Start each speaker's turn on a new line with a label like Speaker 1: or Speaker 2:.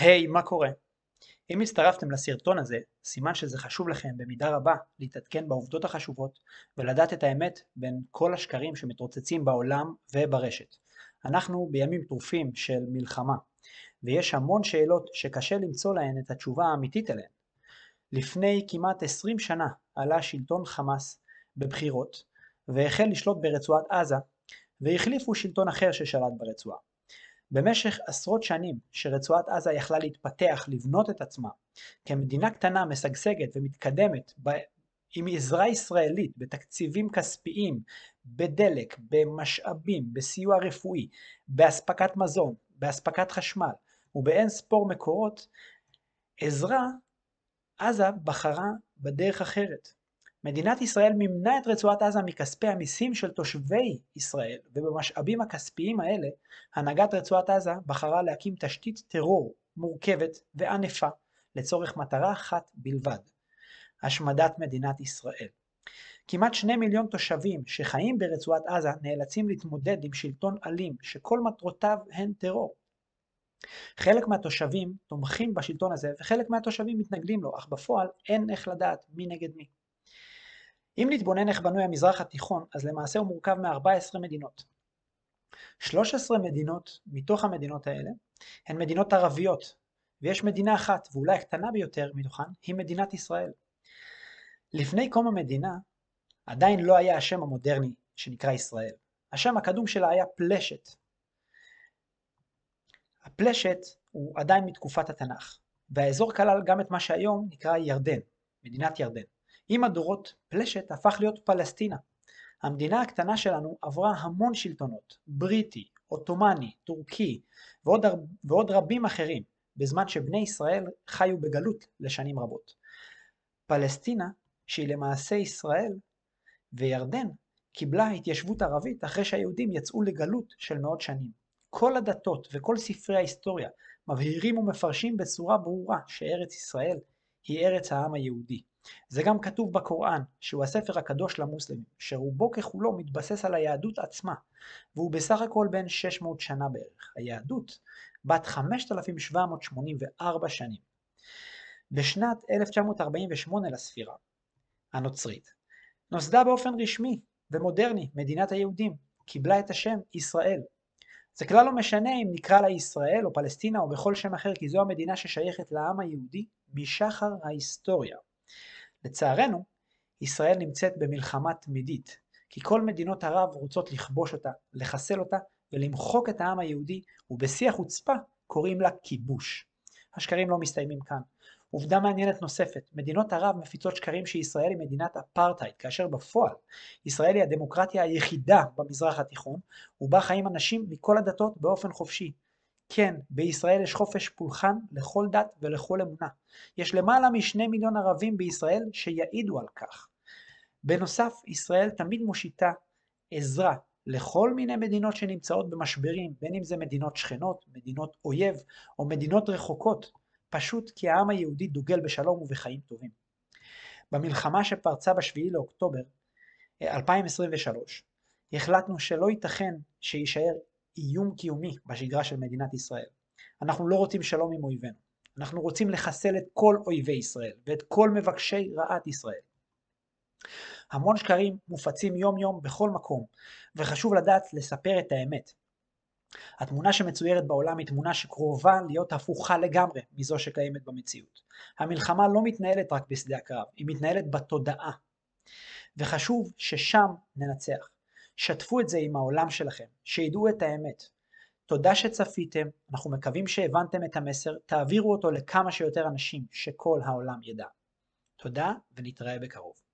Speaker 1: היי, hey, מה קורה? אם הצטרפתם לסרטון הזה, סימן שזה חשוב לכם במידה רבה להתעדכן בעובדות החשובות ולדעת את האמת בין כל השקרים שמתרוצצים בעולם וברשת. אנחנו בימים טרופים של מלחמה, ויש המון שאלות שקשה למצוא להן את התשובה האמיתית אליהן. לפני כמעט 20 שנה עלה שלטון חמאס בבחירות והחל לשלוט ברצועת עזה והחליפו שלטון אחר ששלט ברצועה. במשך עשרות שנים שרצועת עזה יכלה להתפתח, לבנות את עצמה, כמדינה קטנה, משגשגת ומתקדמת, ב... עם עזרה ישראלית, בתקציבים כספיים, בדלק, במשאבים, בסיוע רפואי, באספקת מזון, באספקת חשמל ובאין ספור מקורות, עזרה, עזה בחרה בדרך אחרת, מדינת ישראל מימנה את רצועת עזה מכספי המיסים של תושבי ישראל, ובמשאבים הכספיים האלה, הנהגת רצועת עזה בחרה להקים תשתית טרור מורכבת וענפה לצורך מטרה אחת בלבד, השמדת מדינת ישראל. כמעט שני מיליון תושבים שחיים ברצועת עזה נאלצים להתמודד עם שלטון אלים שכל מטרותיו הן טרור. חלק מהתושבים תומכים בשלטון הזה וחלק מהתושבים מתנגדים לו, אך בפועל אין איך לדעת מי נגד מי. אם נתבונן איך בנוי המזרח התיכון, אז למעשה הוא מורכב מ-14 מדינות. 13 מדינות מתוך המדינות האלה הן מדינות ערביות, ויש מדינה אחת, ואולי הקטנה ביותר מתוכן, היא מדינת ישראל. לפני קום המדינה, עדיין לא היה השם המודרני שנקרא ישראל. השם הקדום שלה היה פלשת. הפלשת הוא עדיין מתקופת התנ"ך, והאזור כלל גם את מה שהיום נקרא ירדן, מדינת ירדן. עם הדורות, פלשת הפך להיות פלסטינה. המדינה הקטנה שלנו עברה המון שלטונות, בריטי, עות'מאני, טורקי ועוד, ועוד רבים אחרים, בזמן שבני ישראל חיו בגלות לשנים רבות. פלסטינה, שהיא למעשה ישראל, וירדן קיבלה התיישבות ערבית אחרי שהיהודים יצאו לגלות של מאות שנים. כל הדתות וכל ספרי ההיסטוריה מבהירים ומפרשים בצורה ברורה שארץ ישראל היא ארץ העם היהודי. זה גם כתוב בקוראן, שהוא הספר הקדוש למוסלמים, שרובו ככולו מתבסס על היהדות עצמה, והוא בסך הכל בן 600 שנה בערך. היהדות בת 5,784 שנים. בשנת 1948 לספירה הנוצרית נוסדה באופן רשמי ומודרני מדינת היהודים, קיבלה את השם ישראל, זה כלל לא משנה אם נקרא לה ישראל או פלסטינה או בכל שם אחר, כי זו המדינה ששייכת לעם היהודי משחר ההיסטוריה. לצערנו, ישראל נמצאת במלחמה תמידית, כי כל מדינות ערב רוצות לכבוש אותה, לחסל אותה ולמחוק את העם היהודי, ובשיא החוצפה קוראים לה כיבוש. השקרים לא מסתיימים כאן. עובדה מעניינת נוספת, מדינות ערב מפיצות שקרים שישראל היא מדינת אפרטהייד, כאשר בפועל ישראל היא הדמוקרטיה היחידה במזרח התיכון, ובה חיים אנשים מכל הדתות באופן חופשי. כן, בישראל יש חופש פולחן לכל דת ולכל אמונה. יש למעלה משני מיליון ערבים בישראל שיעידו על כך. בנוסף, ישראל תמיד מושיטה עזרה לכל מיני מדינות שנמצאות במשברים, בין אם זה מדינות שכנות, מדינות אויב או מדינות רחוקות. פשוט כי העם היהודי דוגל בשלום ובחיים טובים. במלחמה שפרצה ב-7 לאוקטובר 2023, אה, החלטנו שלא ייתכן שיישאר איום קיומי בשגרה של מדינת ישראל. אנחנו לא רוצים שלום עם אויבינו. אנחנו רוצים לחסל את כל אויבי ישראל ואת כל מבקשי רעת ישראל. המון שקרים מופצים יום יום בכל מקום, וחשוב לדעת לספר את האמת, התמונה שמצוירת בעולם היא תמונה שקרובה להיות הפוכה לגמרי מזו שקיימת במציאות. המלחמה לא מתנהלת רק בשדה הקרב, היא מתנהלת בתודעה. וחשוב ששם ננצח. שתפו את זה עם העולם שלכם, שידעו את האמת. תודה שצפיתם, אנחנו מקווים שהבנתם את המסר, תעבירו אותו לכמה שיותר אנשים, שכל העולם ידע. תודה ונתראה בקרוב.